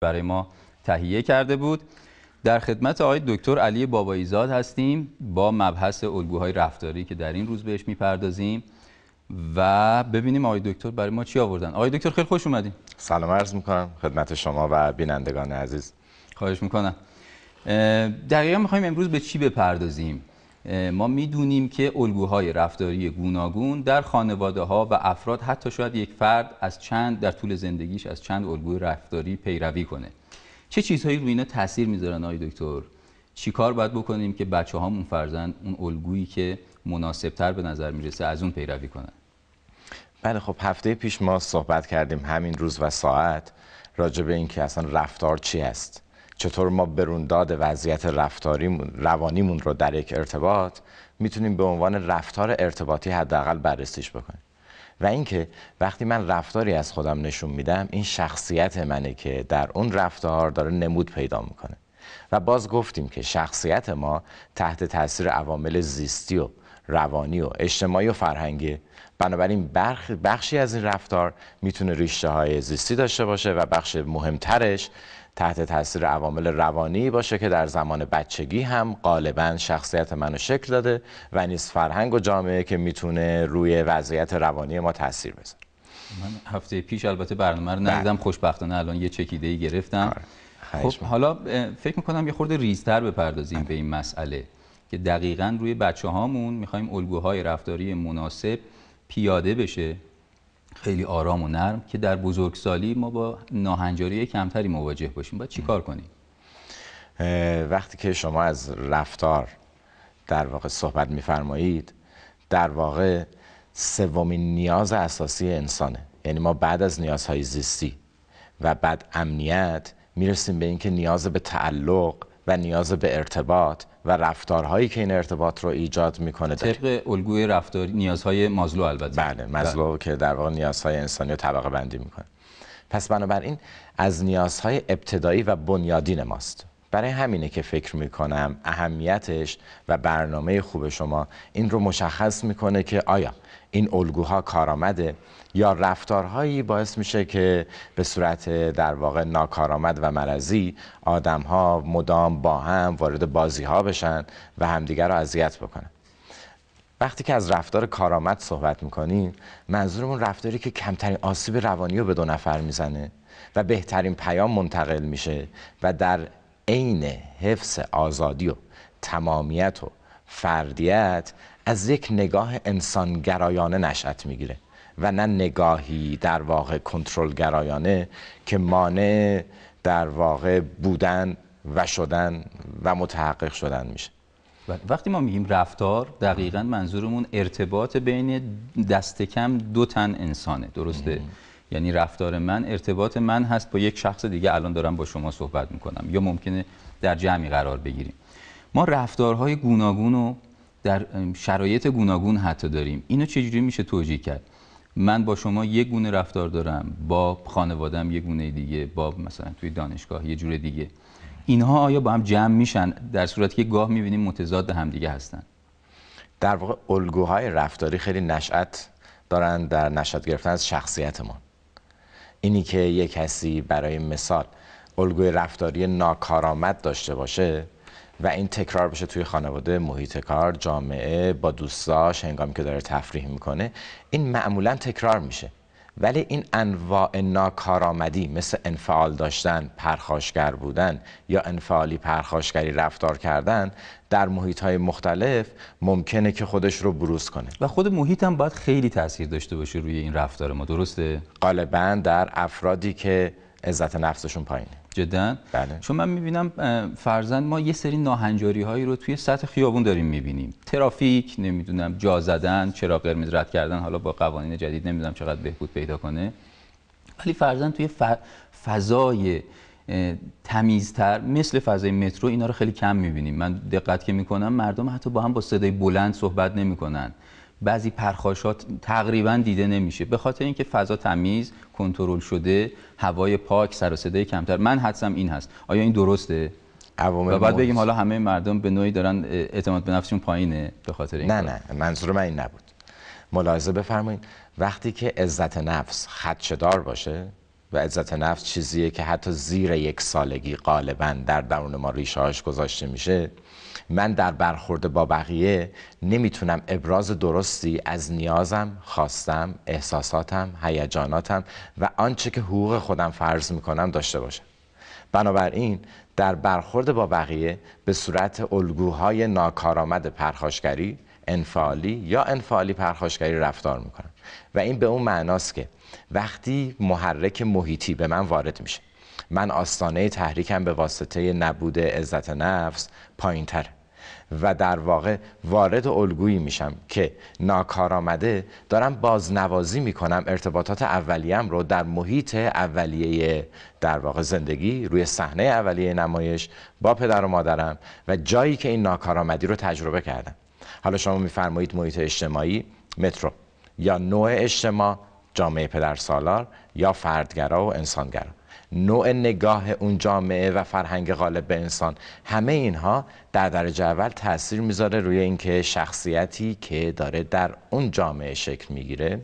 برای ما تهیه کرده بود در خدمت آقای دکتر علی باباییزاد هستیم با مبحث الگوهای رفتاری که در این روز بهش میپردازیم و ببینیم آقای دکتر برای ما چی آوردن آقای دکتر خیلی خوش اومدین سلام عرض میکنم خدمت شما و بینندگان عزیز خواهش میکنم دقیقا میخوایم امروز به چی بپردازیم ما میدونیم که الگوهای رفتاری گوناگون در خانواده ها و افراد حتی شاید یک فرد از چند در طول زندگیش از چند الگوی رفتاری پیروی کنه چه چیزهایی روی اینا تاثیر میذارن آقای دکتر چی کار باید بکنیم که بچه اون فرزند اون الگویی که تر به نظر میرسه از اون پیروی کنن بله خب هفته پیش ما صحبت کردیم همین روز و ساعت راجع به اینکه اصلا رفتار چی است چطور ما برونداد وضعیت رفتاریمون روانیمون رو در یک ارتباط میتونیم به عنوان رفتار ارتباطی حداقل بررسیش بکنیم و اینکه وقتی من رفتاری از خودم نشون میدم این شخصیت منه که در اون رفتار داره نمود پیدا میکنه و باز گفتیم که شخصیت ما تحت تاثیر عوامل زیستی و روانی و اجتماعی و فرهنگی بنابراین بخشی از این رفتار میتونه ریشه های زیستی داشته باشه و بخش مهمترش تحت تاثیر عوامل روانی باشه که در زمان بچگی هم غالبا شخصیت منو شکل داده و نیز فرهنگ و جامعه که میتونه روی وضعیت روانی ما تاثیر بذاره من هفته پیش البته برنامه رو ندیدم بله. خوشبختانه الان یه چکیده ای گرفتم آره. خب حالا فکر میکنم یه خورده ریزتر بپردازیم آره. به این مسئله که دقیقا روی بچه هامون میخوایم الگوهای رفتاری مناسب پیاده بشه خیلی آرام و نرم که در بزرگسالی ما با ناهنجاری کمتری مواجه باشیم باید چی کار کنیم وقتی که شما از رفتار در واقع صحبت میفرمایید در واقع سومین نیاز اساسی انسانه یعنی ما بعد از نیازهای زیستی و بعد امنیت میرسیم به اینکه نیاز به تعلق و نیاز به ارتباط و رفتارهایی که این ارتباط رو ایجاد میکنه طبق الگوی رفتاری نیازهای مازلو البته بله مازلو بله. که در واقع نیازهای انسانی رو طبقه بندی میکنه پس بنابراین از نیازهای ابتدایی و بنیادین ماست برای همینه که فکر میکنم اهمیتش و برنامه خوب شما این رو مشخص میکنه که آیا این الگوها کارآمده یا رفتارهایی باعث میشه که به صورت در واقع ناکارآمد و مرضی آدمها مدام با هم وارد بازی ها بشن و همدیگر رو اذیت بکنن وقتی که از رفتار کارآمد صحبت میکنیم منظورمون رفتاری که کمترین آسیب روانی رو به دو نفر میزنه و بهترین پیام منتقل میشه و در عین حفظ آزادی و تمامیت و فردیت از یک نگاه انسانگرایانه نشأت میگیره و نه نگاهی در واقع کنترل گرایانه که مانع در واقع بودن و شدن و متحقق شدن میشه بله، وقتی ما میگیم رفتار دقیقا منظورمون ارتباط بین دست کم دو تن انسانه درسته؟ یعنی رفتار من ارتباط من هست با یک شخص دیگه الان دارم با شما صحبت میکنم یا ممکنه در جمعی قرار بگیریم ما رفتارهای گوناگون رو در شرایط گوناگون حتی داریم اینو چجوری میشه توجیه کرد من با شما یک گونه رفتار دارم با خانوادم یک گونه دیگه با مثلا توی دانشگاه یه جور دیگه اینها آیا با هم جمع میشن در صورتی که گاه میبینیم متضاد دیگه هستن در واقع الگوهای رفتاری خیلی نشأت دارن در نشأت گرفتن از شخصیت ما اینی که یک کسی برای مثال الگوی رفتاری ناکارآمد داشته باشه و این تکرار بشه توی خانواده محیط کار جامعه با دوستاش هنگامی که داره تفریح میکنه این معمولا تکرار میشه ولی این انواع ناکارآمدی مثل انفعال داشتن، پرخاشگر بودن یا انفعالی پرخاشگری رفتار کردن در محیط های مختلف ممکنه که خودش رو بروز کنه و خود محیط هم باید خیلی تاثیر داشته باشه روی این رفتار ما درسته؟ غالبا در افرادی که عزت نفسشون پایینه جدا بله. چون من میبینم فرزند ما یه سری ناهنجاری هایی رو توی سطح خیابون داریم میبینیم ترافیک نمیدونم جا زدن چرا قرمز رد کردن حالا با قوانین جدید نمیدونم چقدر بهبود پیدا کنه ولی فرزند توی فضای تمیزتر مثل فضای مترو اینا رو خیلی کم میبینیم من دقت که میکنم مردم حتی با هم با صدای بلند صحبت نمیکنن بعضی پرخاشات تقریبا دیده نمیشه به خاطر اینکه فضا تمیز کنترل شده هوای پاک سر کمتر من حدسم این هست آیا این درسته و بعد بگیم حالا همه مردم به نوعی دارن اعتماد به نفسشون پایینه به خاطر این نه نه منظور من این نبود ملاحظه بفرمایید وقتی که عزت نفس خدشدار باشه و عزت نفس چیزیه که حتی زیر یک سالگی غالبا در درون ما ریشه گذاشته میشه من در برخورد با بقیه نمیتونم ابراز درستی از نیازم، خواستم، احساساتم، هیجاناتم و آنچه که حقوق خودم فرض میکنم داشته باشم بنابراین در برخورد با بقیه به صورت الگوهای ناکارآمد پرخاشگری انفعالی یا انفعالی پرخاشگری رفتار میکنم و این به اون معناست که وقتی محرک محیطی به من وارد میشه من آستانه تحریکم به واسطه نبود عزت نفس پایین و در واقع وارد الگویی میشم که ناکارآمده دارم بازنوازی میکنم ارتباطات اولیم رو در محیط اولیه در واقع زندگی روی صحنه اولیه نمایش با پدر و مادرم و جایی که این ناکارآمدی رو تجربه کردم حالا شما میفرمایید محیط اجتماعی مترو یا نوع اجتماع جامعه پدر سالار یا فردگرا و انسانگرا نوع نگاه اون جامعه و فرهنگ غالب به انسان همه اینها در درجه اول تاثیر میذاره روی اینکه شخصیتی که داره در اون جامعه شکل میگیره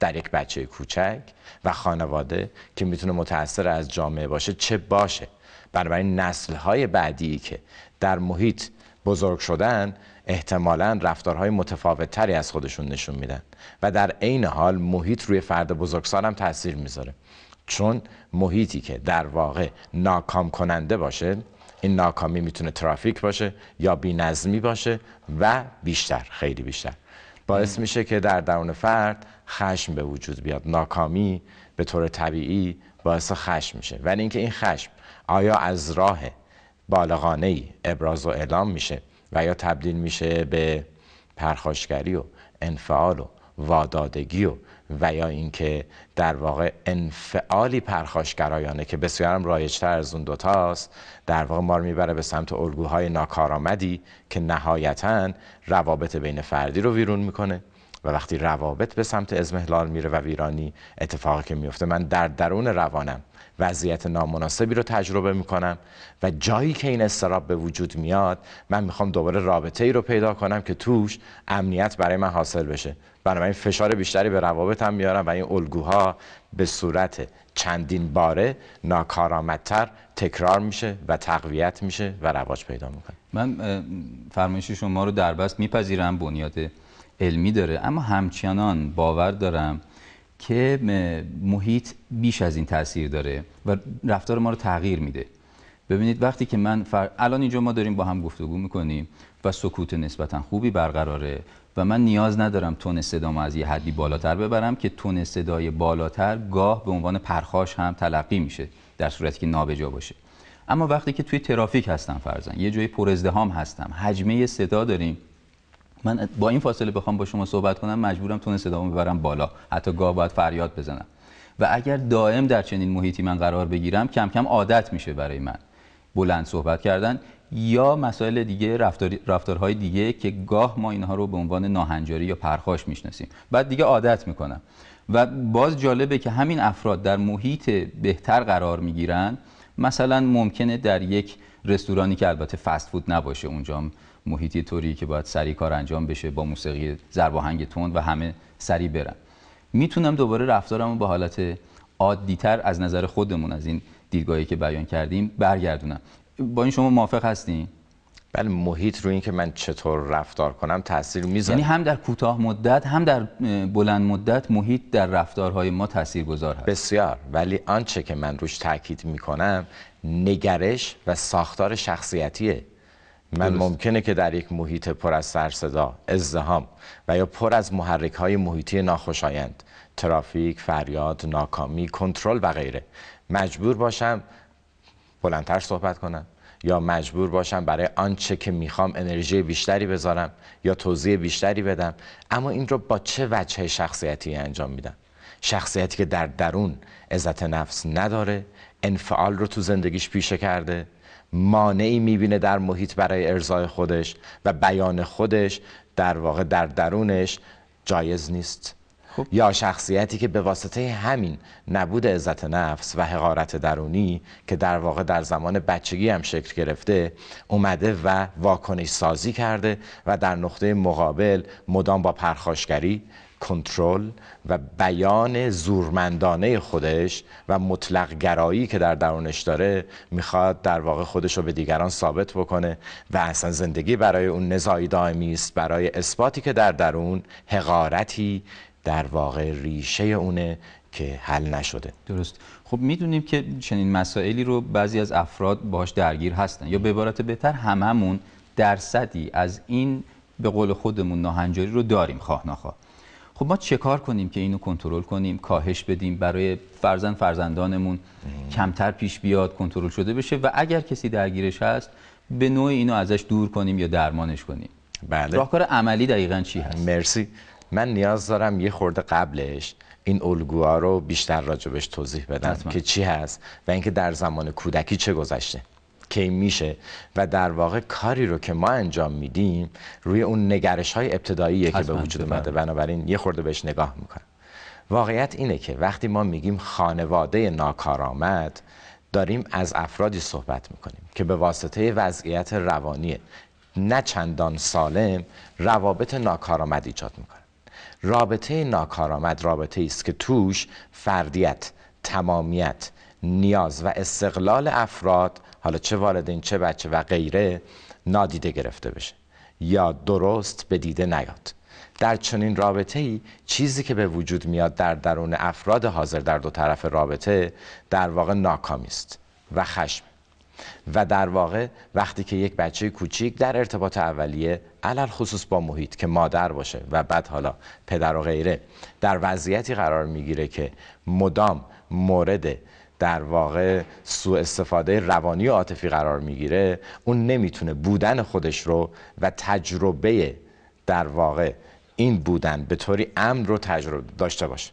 در یک بچه کوچک و خانواده که میتونه متاثر از جامعه باشه چه باشه بنابراین نسل های بعدی که در محیط بزرگ شدن احتمالا رفتارهای متفاوت تری از خودشون نشون میدن و در عین حال محیط روی فرد بزرگسال هم تاثیر میذاره چون محیطی که در واقع ناکام کننده باشه این ناکامی میتونه ترافیک باشه یا بینظمی باشه و بیشتر خیلی بیشتر باعث میشه که در درون فرد خشم به وجود بیاد ناکامی به طور طبیعی باعث خشم میشه ولی اینکه این خشم آیا از راه بالغانه ای ابراز و اعلام میشه و یا تبدیل میشه به پرخاشگری و انفعال و وادادگی و و یا اینکه در واقع انفعالی پرخاشگرایانه که بسیارم رایجتر از اون دوتاست در واقع ما رو میبره به سمت الگوهای ناکارآمدی که نهایتا روابط بین فردی رو ویرون میکنه و وقتی روابط به سمت ازمهلال میره و ویرانی اتفاقی که میفته من در درون روانم وضعیت نامناسبی رو تجربه میکنم و جایی که این استراب به وجود میاد من میخوام دوباره رابطه ای رو پیدا کنم که توش امنیت برای من حاصل بشه بنابراین فشار بیشتری به روابطم میارم و این الگوها به صورت چندین باره ناکارآمدتر تکرار میشه و تقویت میشه و رواج پیدا میکنه من فرمایش شما رو در بس میپذیرم بنیاد علمی داره اما همچنان باور دارم که محیط بیش از این تاثیر داره و رفتار ما رو تغییر میده ببینید وقتی که من الان اینجا ما داریم با هم گفتگو میکنیم و سکوت نسبتا خوبی برقراره و من نیاز ندارم تون صدامو از یه حدی بالاتر ببرم که تون صدای بالاتر گاه به عنوان پرخاش هم تلقی میشه در صورتی که نابجا باشه اما وقتی که توی ترافیک هستم فرزن یه جای پر هستم حجمه صدا داریم من با این فاصله بخوام با شما صحبت کنم مجبورم تون صدا ببرم بالا حتی گاه باید فریاد بزنم و اگر دائم در چنین محیطی من قرار بگیرم کم کم عادت میشه برای من بلند صحبت کردن یا مسائل دیگه رفتار، رفتارهای دیگه که گاه ما اینها رو به عنوان ناهنجاری یا پرخاش میشناسیم بعد دیگه عادت میکنم و باز جالبه که همین افراد در محیط بهتر قرار میگیرن مثلا ممکنه در یک رستورانی که البته فست فود نباشه اونجا محیطی طوری که باید سری کار انجام بشه با موسیقی زرباهنگ تند و همه سری برن میتونم دوباره رفتارم به حالت تر از نظر خودمون از این دیدگاهی که بیان کردیم برگردونم با این شما موافق هستین بله محیط رو اینکه من چطور رفتار کنم تاثیر میذاره یعنی هم در کوتاه مدت هم در بلند مدت محیط در رفتارهای ما تاثیرگذار هست بسیار ولی آنچه که من روش تاکید میکنم نگرش و ساختار شخصیتیه من ممکنه که در یک محیط پر از سرصدا ازدهام و یا پر از محرک های محیطی ناخوشایند ترافیک، فریاد، ناکامی، کنترل و غیره مجبور باشم بلندتر صحبت کنم یا مجبور باشم برای آنچه که میخوام انرژی بیشتری بذارم یا توضیح بیشتری بدم اما این رو با چه وجه شخصیتی انجام میدم شخصیتی که در درون عزت نفس نداره انفعال رو تو زندگیش پیشه کرده مانعی میبینه در محیط برای ارزای خودش و بیان خودش در واقع در درونش جایز نیست خب. یا شخصیتی که به واسطه همین نبود عزت نفس و حقارت درونی که در واقع در زمان بچگی هم شکل گرفته اومده و واکنش سازی کرده و در نقطه مقابل مدام با پرخاشگری کنترل و بیان زورمندانه خودش و مطلق گرایی که در درونش داره میخواد در واقع خودش رو به دیگران ثابت بکنه و اصلا زندگی برای اون نزاعی دائمی است برای اثباتی که در درون حقارتی در واقع ریشه اونه که حل نشده درست خب میدونیم که چنین مسائلی رو بعضی از افراد باش درگیر هستن یا به عبارت بهتر هممون درصدی از این به قول خودمون ناهنجاری رو داریم خواه نخواه خب ما چه کار کنیم که اینو کنترل کنیم کاهش بدیم برای فرزند فرزندانمون کمتر پیش بیاد کنترل شده بشه و اگر کسی درگیرش هست به نوع اینو ازش دور کنیم یا درمانش کنیم بله راهکار عملی دقیقا چی هست مرسی من نیاز دارم یه خورده قبلش این الگوها رو بیشتر راجبش توضیح بدم که چی هست و اینکه در زمان کودکی چه گذشته کی میشه و در واقع کاری رو که ما انجام میدیم روی اون نگرش های ابتداییه که به وجود اومده بنابراین یه خورده بهش نگاه میکنم واقعیت اینه که وقتی ما میگیم خانواده ناکارآمد داریم از افرادی صحبت میکنیم که به واسطه وضعیت روانی نه چندان سالم روابط ناکارآمد ایجاد میکنه رابطه ناکارآمد رابطه است که توش فردیت تمامیت نیاز و استقلال افراد حالا چه والدین چه بچه و غیره نادیده گرفته بشه یا درست به دیده نیاد در چنین رابطه ای چیزی که به وجود میاد در درون افراد حاضر در دو طرف رابطه در واقع ناکامی است و خشم و در واقع وقتی که یک بچه کوچیک در ارتباط اولیه علل خصوص با محیط که مادر باشه و بعد حالا پدر و غیره در وضعیتی قرار میگیره که مدام مورد در واقع سوء استفاده روانی و عاطفی قرار میگیره اون نمیتونه بودن خودش رو و تجربه در واقع این بودن به طوری امن رو تجربه داشته باشه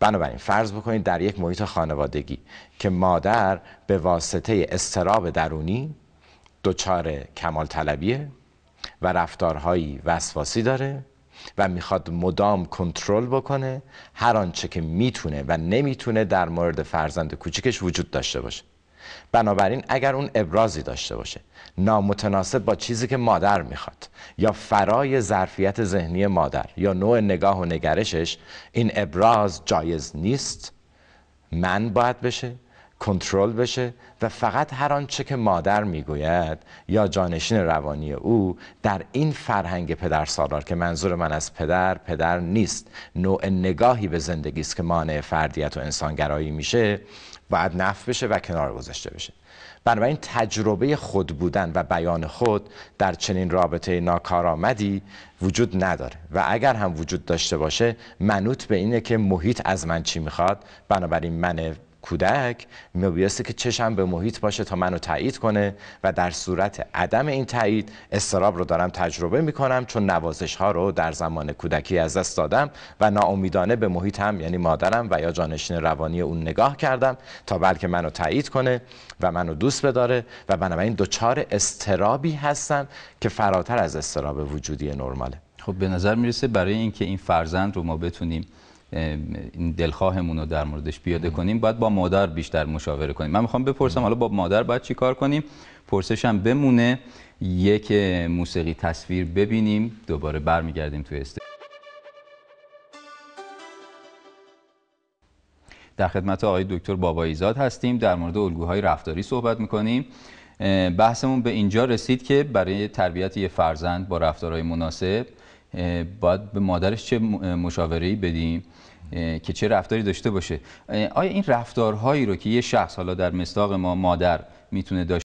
بنابراین فرض بکنید در یک محیط خانوادگی که مادر به واسطه استراب درونی دچار کمال طلبیه و رفتارهایی وسواسی داره و میخواد مدام کنترل بکنه هر آنچه که میتونه و نمیتونه در مورد فرزند کوچکش وجود داشته باشه بنابراین اگر اون ابرازی داشته باشه نامتناسب با چیزی که مادر میخواد یا فرای ظرفیت ذهنی مادر یا نوع نگاه و نگرشش این ابراز جایز نیست من باید بشه کنترل بشه و فقط هر آنچه که مادر میگوید یا جانشین روانی او در این فرهنگ پدر سالار که منظور من از پدر پدر نیست نوع نگاهی به زندگی است که مانع فردیت و انسانگرایی میشه باید نف بشه و کنار گذاشته بشه بنابراین تجربه خود بودن و بیان خود در چنین رابطه ناکارآمدی وجود نداره و اگر هم وجود داشته باشه منوط به اینه که محیط از من چی میخواد بنابراین من کودک میبایسته که چشم به محیط باشه تا منو تایید کنه و در صورت عدم این تایید استراب رو دارم تجربه میکنم چون نوازش ها رو در زمان کودکی از دست دادم و ناامیدانه به محیط هم یعنی مادرم و یا جانشین روانی اون نگاه کردم تا بلکه منو تایید کنه و منو دوست بداره و بنابراین دچار استرابی هستم که فراتر از استراب وجودی نرماله خب به نظر میرسه برای اینکه این فرزند رو ما بتونیم این دلخواهمون رو در موردش پیاده کنیم باید با مادر بیشتر مشاوره کنیم من میخوام بپرسم حالا با مادر باید چی کار کنیم پرسشم بمونه یک موسیقی تصویر ببینیم دوباره برمیگردیم توی است در خدمت آقای دکتر باباییزاد هستیم در مورد الگوهای رفتاری صحبت میکنیم بحثمون به اینجا رسید که برای تربیت یه فرزند با رفتارهای مناسب باید به مادرش چه مشاوره‌ای بدیم که چه رفتاری داشته باشه آیا این رفتارهایی رو که یه شخص حالا در مصداق ما مادر میتونه داشته